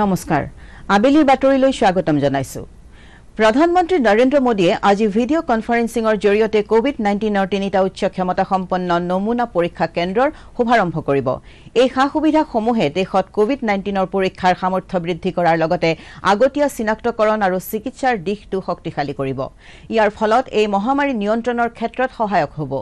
নমস্কাৰ আবেলিৰ বাতৰিলৈ স্বাগতম জনাইছো প্ৰধানমন্ত্ৰী নৰেন্দ্ৰ মোদীয়ে আজি ভিডিঅ' কনফাৰেন্সিঙৰ জৰিয়তে কোভিড নাইণ্টিনৰ তিনিটা উচ্চ ক্ষমতাসম্পন্ন নমুনা পৰীক্ষা কেন্দ্ৰৰ শুভাৰম্ভ কৰিব এই সা সুবিধাসমূহে দেশত কোভিড নাইণ্টিনৰ পৰীক্ষাৰ সামৰ্থ্য বৃদ্ধি কৰাৰ লগতে আগতীয়া চিনাক্তকৰণ আৰু চিকিৎসাৰ দিশটো শক্তিশালী কৰিব ইয়াৰ ফলত এই মহামাৰী নিয়ন্ত্ৰণৰ ক্ষেত্ৰত সহায়ক হ'ব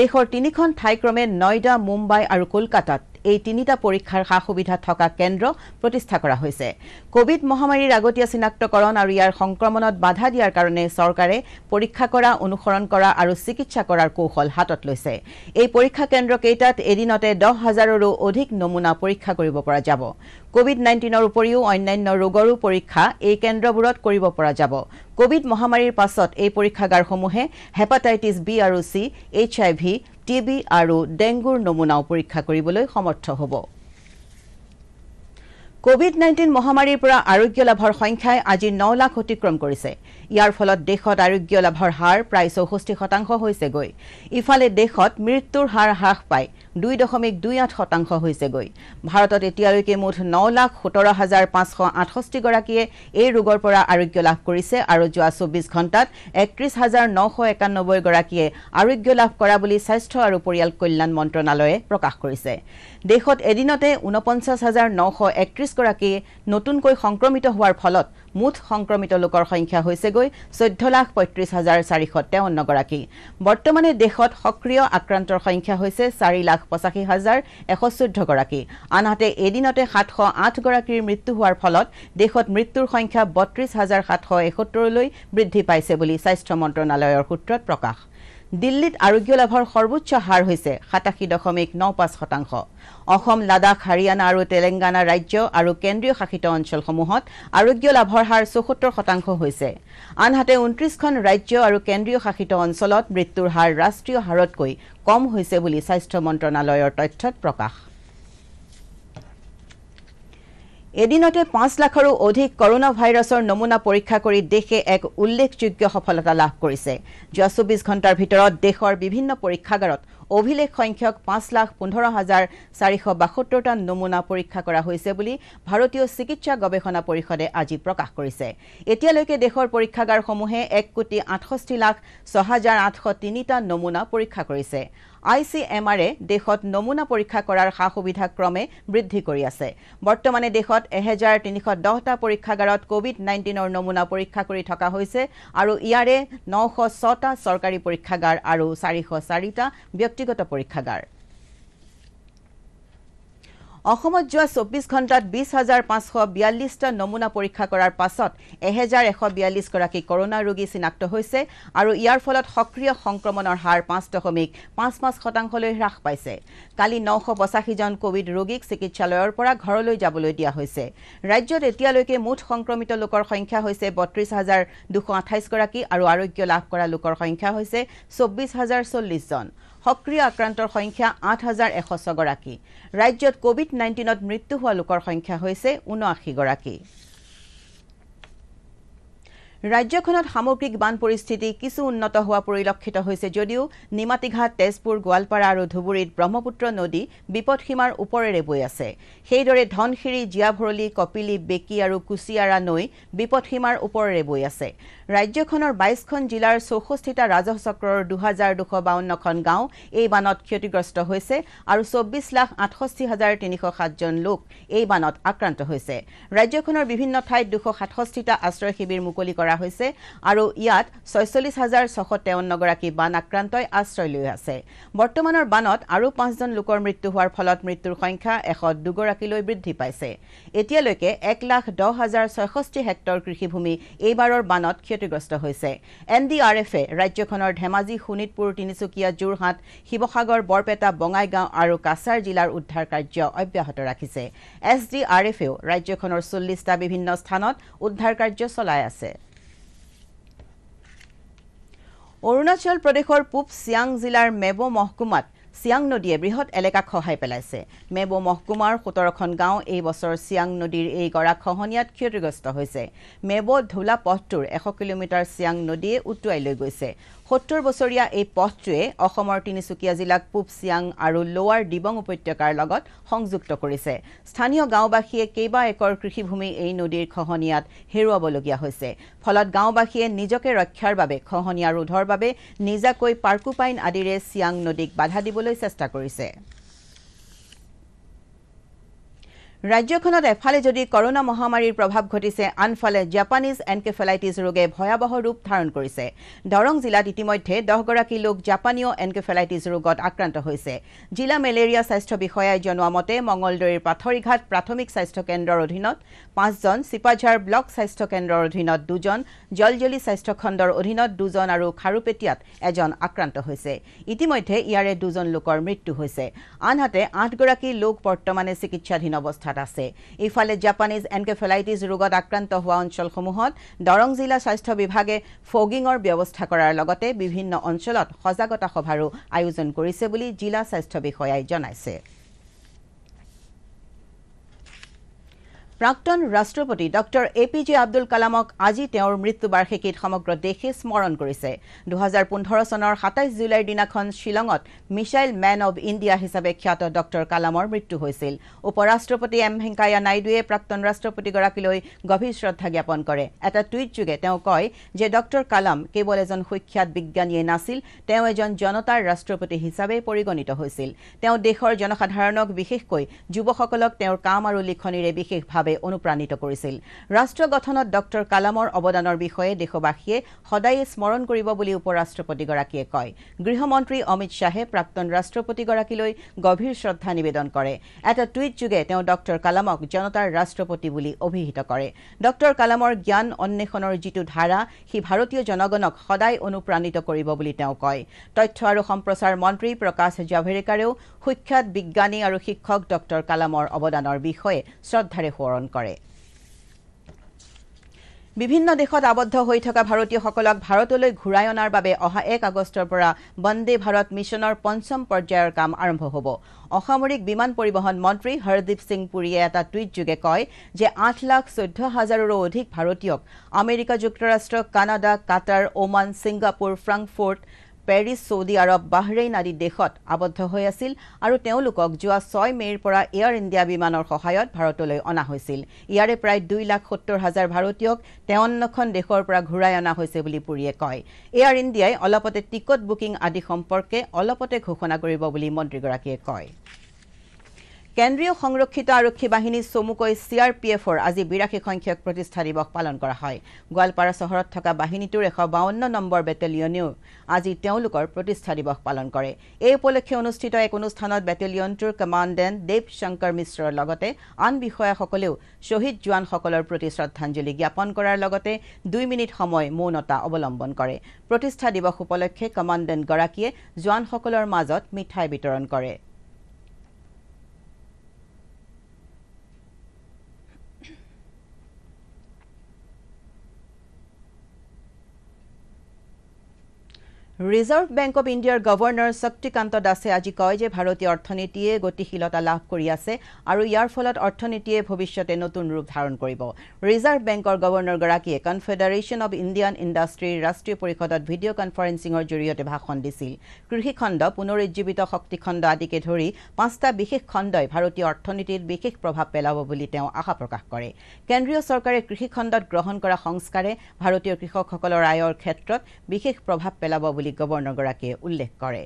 দেশৰ তিনিখন ঠাইক্ৰমে নয়দা মুম্বাই আৰু কলকাতাত এই তিনিটা পৰীক্ষাৰ সা সুবিধা থকা কেন্দ্ৰ প্ৰতিষ্ঠা কৰা হৈছে কোভিড মহামাৰীৰ আগতীয়া চিনাক্তকৰণ আৰু ইয়াৰ সংক্ৰমণত বাধা দিয়াৰ কাৰণে চৰকাৰে পৰীক্ষা কৰা অনুসৰণ কৰা আৰু চিকিৎসা কৰাৰ কৌশল হাতত লৈছে এই পৰীক্ষা কেন্দ্ৰ কেইটাত এদিনতে দহ হাজাৰৰো অধিক নমুনা পৰীক্ষা কৰিব পৰা যাব কোভিড নাইণ্টিনৰ উপৰিও অন্যান্য ৰোগৰো পৰীক্ষা এই কেন্দ্ৰবোৰত কৰিব পৰা যাব কোভিড মহামাৰীৰ পাছত এই পৰীক্ষাগাৰসমূহে হেপাটাইটিছ বি আৰু C H I V TB আৰু ডেংগুৰ নমুনাও পৰীক্ষা কৰিবলৈ সমৰ্থ হ'ব কোভিড নাইণ্টিন মহামাৰীৰ পৰা আৰোগ্য লাভৰ সংখ্যাই আজি ন লাখ অতিক্ৰম কৰিছে ইয়াৰ ফলত দেশত আৰোগ্য লাভৰ হাৰ প্ৰায় চৌষষ্ঠি শতাংশ হৈছেগৈ ইফালে দেশত মৃত্যুৰ হাৰ হ্ৰাস পায় দুই দশমিক দুই আঠ শতাংশ হৈছেগৈ ভাৰতত এতিয়ালৈকে মুঠ ন লাখ সোতৰ হাজাৰ পাঁচশ আঠষষ্ঠিগৰাকীয়ে এই ৰোগৰ পৰা আৰোগ্য লাভ কৰিছে আৰু যোৱা চৌব্বিছ ঘণ্টাত একত্ৰিছ হাজাৰ নশ একানব্বৈগৰাকীয়ে আৰোগ্য লাভ কৰা বুলি স্বাস্থ্য আৰু পৰিয়াল কল্যাণ মন্ত্ৰণালয়ে প্ৰকাশ কৰিছে দেশত এদিনতে ঊনপঞ্চাছ হাজাৰ নশ একত্ৰিছগৰাকীয়ে নতুনকৈ সংক্ৰমিত হোৱাৰ ফলত মুঠ সংক্ৰমিত লোকৰ সংখ্যা হৈছেগৈ চৈধ্য লাখ পঁয়ত্ৰিছ হাজাৰ চাৰিশ তেৱন্নগৰাকী বৰ্তমানে দেশত সক্ৰিয় আক্ৰান্তৰ সংখ্যা হৈছে চাৰি লাখ পঁচাশী হাজাৰ এশ চৈধ্যগৰাকী আনহাতে এদিনতে সাতশ আঠগৰাকীৰ মৃত্যু হোৱাৰ ফলত দেশত মৃত্যুৰ সংখ্যা বত্ৰিছ হাজাৰ সাতশ এসত্তৰলৈ বৃদ্ধি পাইছে বুলি স্বাস্থ্য মন্ত্ৰণালয়ৰ সূত্ৰত প্ৰকাশ দিল্লীত আৰোগ্য লাভৰ সৰ্বোচ্চ হাৰ হৈছে সাতাশী দশমিক ন পাঁচ শতাংশ অসম লাডাখ হাৰিয়ানা আৰু তেলেংগানা ৰাজ্য আৰু কেন্দ্ৰীয় শাসিত অঞ্চলসমূহত আৰোগ্য লাভৰ হাৰ চৌসত্তৰ শতাংশ হৈছে আনহাতে ঊনত্ৰিছখন ৰাজ্য আৰু কেন্দ্ৰীয় শাসিত অঞ্চলত মৃত্যুৰ হাৰ ৰাষ্ট্ৰীয় হাৰতকৈ কম হৈছে বুলি স্বাস্থ্য মন্ত্ৰণালয়ৰ তথ্যত প্ৰকাশ এদিনতে পাঁচ লাখৰো অধিক কৰোণা ভাইৰাছৰ নমুনা পৰীক্ষা কৰি দেশে এক উল্লেখযোগ্য সফলতা লাভ কৰিছে যোৱা চৌবিছ ঘণ্টাৰ ভিতৰত দেশৰ বিভিন্ন পৰীক্ষাগাৰত অভিলেখ সংখ্যক পাঁচ লাখ পোন্ধৰ হাজাৰ চাৰিশ বাসত্তৰটা নমুনা পৰীক্ষা কৰা হৈছে বুলি ভাৰতীয় চিকিৎসা গৱেষণা পৰিষদে আজি প্ৰকাশ কৰিছে এতিয়ালৈকে দেশৰ পৰীক্ষাগাৰসমূহে এক কোটি আঠষষ্ঠি লাখ ছহাজাৰ আঠশ তিনিটা নমুনা পৰীক্ষা কৰিছে আই চি এম আৰে দেশত নমুনা পৰীক্ষা কৰাৰ সা সুবিধা ক্ৰমে বৃদ্ধি কৰি আছে বৰ্তমানে দেশত এহেজাৰ তিনিশ দহটা পৰীক্ষাগাৰত কোভিড নাইণ্টিনৰ নমুনা পৰীক্ষা কৰি থকা হৈছে আৰু ইয়াৰে নশ ছটা চৰকাৰী পৰীক্ষাগাৰ আৰু চাৰিশ চাৰিটা ব্যক্তিগত পৰীক্ষাগাৰ অসমত যোৱা চৌব্বিছ ঘণ্টাত বিছ হাজাৰ পাঁচশ বিয়াল্লিছটা নমুনা পৰীক্ষা কৰাৰ পাছত এহেজাৰ এশ বিয়াল্লিছগৰাকী কৰোণা ৰোগী চিনাক্ত হৈছে আৰু ইয়াৰ ফলত সক্ৰিয় সংক্ৰমণৰ হাৰ পাঁচ দশমিক পাঁচ পাঁচ শতাংশলৈ হ্ৰাস পাইছে কালি নশ পঁচাশীজন কোভিড ৰোগীক চিকিৎসালয়ৰ পৰা ঘৰলৈ যাবলৈ দিয়া হৈছে ৰাজ্যত এতিয়ালৈকে মুঠ সংক্ৰমিত লোকৰ সংখ্যা হৈছে বত্ৰিছ হাজাৰ দুশ আঠাইছগৰাকী আৰু আৰোগ্য লাভ কৰা লোকৰ সংখ্যা হৈছে চৌব্বিছ হাজাৰ চল্লিছজন সক্ৰিয় আক্ৰান্তৰ সংখ্যা আঠ হাজাৰ এশ ছগৰাকী ৰাজ্যত কোভিড কোভিড নাইণ্টিনত মৃত্যু হোৱা লোকৰ সংখ্যা হৈছে ঊনআশীগৰাকী ৰাজ্যখনত সামগ্ৰিক বান পৰিস্থিতি কিছু উন্নত হোৱা পৰিলক্ষিত হৈছে যদিও নিমাতীঘাট তেজপুৰ গোৱালপাৰা আৰু ধুবুৰীত ব্ৰহ্মপুত্ৰ নদী বিপদসীমাৰ ওপৰেৰে বৈ আছে সেইদৰে ধনশিৰি জীয়াভৰলি কপিলি বেকী আৰু কুচিয়াৰা নৈ বিপদসীমাৰ ওপৰেৰে বৈ আছে ৰাজ্যখনৰ বাইছখন জিলাৰ চৌষষ্ঠিটা ৰাজহ চক্ৰৰ দুহাজাৰ দুশ বাৱন্নখন গাঁও এই বানত ক্ষতিগ্ৰস্ত হৈছে আৰু চৌব্বিছ লাখ আঠষষ্ঠি হাজাৰ তিনিশ সাতজন লোক এই বানত আক্ৰান্ত হৈছে ৰাজ্যখনৰ বিভিন্ন ঠাইত দুশ সাতষষ্ঠিটা আশ্ৰয় শিবিৰ মুকলি কৰা হৈছে আৰু ইয়াত ছয়চল্লিছ হাজাৰ ছশ তেৱন্নগৰাকী বান আক্ৰান্তই আশ্ৰয় লৈ আছে বৰ্তমানৰ বানত আৰু পাঁচজন লোকৰ মৃত্যু হোৱাৰ ফলত মৃত্যুৰ সংখ্যা এশ দুগৰাকীলৈ বৃদ্ধি পাইছে এতিয়ালৈকে এক লাখ দহ হাজাৰ ছয়ষষ্ঠি হেক্টৰ কৃষিভূমি এইবাৰৰ বানত ক্ষতি ক্ষতিগ্ৰস্ত হৈছে এন ডি আৰ এফে ৰাজ্যখনৰ ধেমাজি শোণিতপুৰ তিনিচুকীয়া যোৰহাট শিৱসাগৰ বৰপেটা বঙাইগাঁও আৰু কাছাৰ জিলাৰ উদ্ধাৰ কাৰ্য অব্যাহত ৰাখিছে এছ ডি আৰ এফেও ৰাজ্যখনৰ চল্লিছটা বিভিন্ন স্থানত উদ্ধাৰ কাৰ্য চলাই আছে অৰুণাচল প্ৰদেশৰ পূব চিয়াং জিলাৰ মেব মহকুমাত চিয়াং নদীয়ে বৃহৎ এলেকাক সহায় পেলাইছে মেবো মহকুমাৰ সোতৰখন গাঁও এই বছৰ চিয়াং নদীৰ এই গৰাক খহনীয়াত ক্ষতিগ্ৰস্ত হৈছে মেবো ধোলা পথটোৰ এশ কিলোমিটাৰ চিয়াং নদীয়ে উটুৱাই লৈ গৈছে সত্তৰ বছৰীয়া এই পথটোৱে অসমৰ তিনিচুকীয়া জিলাক পূব চিয়াং আৰু লোৱাৰ দিবং উপত্যকাৰ লগত সংযুক্ত কৰিছে স্থানীয় গাঁওবাসীয়ে কেইবা একৰ কৃষিভূমি এই নদীৰ খহনীয়াত হেৰুৱাবলগীয়া হৈছে ফলত গাঁওবাসীয়ে নিজকে ৰক্ষাৰ বাবে খহনীয়া ৰোধৰ বাবে নিজাকৈ পাৰ্কুপাইন আদিৰে চিয়াং নদীক বাধা দিবলৈ চেষ্টা কৰিছে ৰাজ্যখনত এফালে যদি কৰোণা মহামাৰীৰ প্ৰভাৱ ঘটিছে আনফালে জাপানীজ এনকেফেলাইটিছ ৰোগে ভয়াৱহ ৰূপ ধাৰণ কৰিছে দৰং জিলাত ইতিমধ্যে দহগৰাকী লোক জাপানীয় এনকেফেলাইটিছ ৰোগত আক্ৰান্ত হৈছে জিলা মেলেৰিয়া স্বাস্থ্য বিষয়াই জনোৱা মতে মঙলদৈৰ পাথৰিঘাট প্ৰাথমিক স্বাস্থ্য কেন্দ্ৰৰ অধীনত পাঁচজন চিপাঝাৰ ব্লক স্বাস্থ্য কেন্দ্ৰৰ অধীনত দুজন স্বাস্থ্য খণ্ডৰ অধীনত দুজন আৰু খাৰুপেটীয়াত এজন আক্ৰান্ত হৈছে ইতিমধ্যে ইয়াৰে দুজন লোকৰ মৃত্যু হৈছে আনহাতে আঠগৰাকী লোক বৰ্তমানে চিকিৎসাধীন অৱস্থাত পৰীক্ষাত আছে ইফালে জাপানিজ এনকেফেলাইটিছ ৰোগত আক্ৰান্ত হোৱা অঞ্চলসমূহত দৰং জিলা স্বাস্থ্য বিভাগে ফগিঙৰ ব্যৱস্থা কৰাৰ লগতে বিভিন্ন অঞ্চলত সজাগতা সভাৰো আয়োজন কৰিছে বুলি জিলা স্বাস্থ্য বিষয়াই জনাইছে প্ৰাক্তন ৰাষ্ট্ৰপতি ডঃ এ পি জে আব্দুল কালামক আজি তেওঁৰ মৃত্যুবাৰ্ষিকীত সমগ্ৰ দেশে স্মৰণ কৰিছে দুহেজাৰ পোন্ধৰ চনৰ সাতাইছ জুলাইৰ দিনাখন শ্বিলঙত মিছাইল মেন অব ইণ্ডিয়া হিচাপে খ্যাত ডঃ কালামৰ মৃত্যু হৈছিল উপ ৰাষ্ট্ৰপতি এম ভেংকায়া নাইডুৱে প্ৰাক্তন ৰাষ্ট্ৰপতিগৰাকীলৈ গভীৰ শ্ৰদ্ধা জ্ঞাপন কৰে এটা টুইটযোগে তেওঁ কয় যে ডঃ কালাম কেৱল এজন সুখ্যাত বিজ্ঞানীয়ে নাছিল তেওঁ এজন জনতাৰ ৰাষ্ট্ৰপতি হিচাপে পৰিগণিত হৈছিল তেওঁ দেশৰ জনসাধাৰণক বিশেষকৈ যুৱসকলক তেওঁৰ কাম আৰু লিখনিৰে বিশেষভাৱে বাবে অনুপ্ৰাণিত কৰিছিল ৰাষ্ট্ৰ গঠনত ডঃ কালামৰ অৱদানৰ বিষয়ে দেশবাসীয়ে সদায়ে স্মৰণ কৰিব বুলি উপ ৰাষ্ট্ৰপতিগৰাকীয়ে কয় গৃহমন্ত্ৰী অমিত শ্বাহে প্ৰাক্তন ৰাষ্ট্ৰপতিগৰাকীলৈ গভীৰ শ্ৰদ্ধা নিবেদন কৰে এটা টুইটযোগে তেওঁ ডঃ কালামক জনতাৰ ৰাষ্ট্ৰপতি বুলি অভিহিত কৰে ডঃ কালামৰ জ্ঞান অন্বেষণৰ যিটো ধাৰা সি ভাৰতীয় জনগণক সদায় অনুপ্ৰাণিত কৰিব বুলি তেওঁ কয় তথ্য আৰু সম্প্ৰচাৰ মন্ত্ৰী প্ৰকাশ জাভেৰেকাৰেও সুখ্যাত বিজ্ঞানী আৰু শিক্ষক ডঃ কালামৰ অৱদানৰ বিষয়ে শ্ৰদ্ধাৰে সোঁৱৰণ পালন কৰে বিভিন্ন দেশত আবদ্ধ হৈ থকা ভাৰতীয়সকলক ভাৰতলৈ ঘূৰাই অনাৰ বাবে অহা এক আগষ্টৰ পৰা বন্দে ভাৰত মিছনৰ পঞ্চম পৰ্যায়ৰ কাম আৰম্ভ হ'ব অসামৰিক বিমান পৰিবহণ মন্ত্ৰী হৰদীপ সিং পুৰীয়ে এটা টুইটযোগে কয় যে আঠ লাখ চৈধ্য হাজাৰৰো অধিক ভাৰতীয়ক আমেৰিকা যুক্তৰাষ্ট্ৰ Canada Qatar Oman Singapore Frankfurt Paris Saudi Arab Bahrain আদি দেশত আবদ্ধ হৈ আছিল আৰু তেওঁলোকক যোৱা ছয় মেৰ পৰা এয়াৰ ইণ্ডিয়া বিমানৰ সহায়ত ভাৰতলৈ অনা হৈছিল ইয়াৰে প্ৰায় দুই লাখ সত্তৰ হাজাৰ ভাৰতীয়ক তেৱন্নখন দেশৰ পৰা ঘূৰাই অনা হৈছে বুলি পুৰীয়ে কয় এয়াৰ ইণ্ডিয়াই অলপতে টিকট বুকিং আদি সম্পৰ্কে অলপতে ঘোষণা কৰিব বুলি মন্ত্ৰীগৰাকীয়ে কয় কেন্দ্ৰীয় সংৰক্ষিত আৰক্ষী বাহিনী চমুকৈ চি আৰ পি এফৰ আজি বিৰাশী সংখ্যক প্ৰতিষ্ঠা দিৱস পালন কৰা হয় গোৱালপাৰা চহৰত থকা বাহিনীটোৰ এশ বাৱন্ন নম্বৰ বেটেলিয়নেও আজি তেওঁলোকৰ প্ৰতিষ্ঠা দিৱস পালন কৰে এই উপলক্ষে অনুষ্ঠিত এক অনুষ্ঠানত বেটেলিয়নটোৰ কমাণ্ডেণ্ট দেৱ শংকৰ মিশ্ৰৰ লগতে আন বিষয়াসকলেও শ্বহীদ জোৱানসকলৰ প্ৰতি শ্ৰদ্ধাঞ্জলি জ্ঞাপন কৰাৰ লগতে দুই মিনিট সময় মৌনতা অৱলম্বন কৰে প্ৰতিষ্ঠা দিৱস উপলক্ষে কমাণ্ডেণ্টগৰাকীয়ে জোৱানসকলৰ মাজত মিঠাই বিতৰণ কৰে ৰিজাৰ্ভ বেংক অৱ ইণ্ডিয়াৰ গভৰ্ণৰ শক্তিকান্ত দাসে আজি কয় যে ভাৰতীয় অৰ্থনীতিয়ে গতিশীলতা লাভ কৰি আছে আৰু ইয়াৰ ফলত অৰ্থনীতিয়ে ভৱিষ্যতে নতুন ৰূপ ধাৰণ কৰিব ৰিজাৰ্ভ বেংকৰ গভৰ্ণৰগৰাকীয়ে কনফেডাৰেশ্যন অৱ ইণ্ডিয়ান ইণ্ডাষ্ট্ৰীৰ ৰাষ্ট্ৰীয় পৰিষদত ভিডিঅ' কনফাৰেন্সিঙৰ জৰিয়তে ভাষণ দিছিল কৃষিখণ্ড পুনৰুজ্জীৱিত শক্তিখণ্ড আদিকে ধৰি পাঁচটা বিশেষ খণ্ডই ভাৰতীয় অৰ্থনীতিত বিশেষ প্ৰভাৱ পেলাব বুলি তেওঁ আশা প্ৰকাশ কৰে কেন্দ্ৰীয় চৰকাৰে কৃষিখণ্ডত গ্ৰহণ কৰা সংস্কাৰে ভাৰতীয় কৃষকসকলৰ আয়ৰ ক্ষেত্ৰত বিশেষ প্ৰভাৱ পেলাব বুলি বুলি গৱৰ্ণৰগৰাকীয়ে উল্লেখ কৰে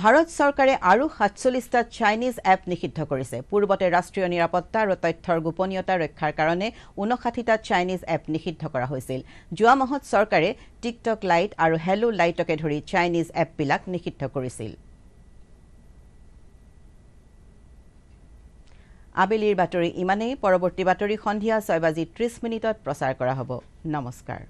ভাৰত চৰকাৰে আৰু সাতচল্লিছটা চাইনিজ এপ নিষিদ্ধ কৰিছে পূৰ্বতে ৰাষ্ট্ৰীয় নিৰাপত্তা আৰু তথ্যৰ গোপনীয়তা ৰক্ষাৰ কাৰণে ঊনষাঠিটা চাইনিজ এপ নিষিদ্ধ কৰা হৈছিল যোৱা মাহত চৰকাৰে টিকটক লাইট আৰু হেল' লাইটকে ধৰি চাইনিজ এপবিলাক নিষিদ্ধ কৰিছিল আবেলিৰ বাতৰি ইমানেই পৰৱৰ্তী বাতৰি সন্ধিয়া ছয় বাজি ত্ৰিছ মিনিটত প্ৰচাৰ কৰা হ'ব নমস্কাৰ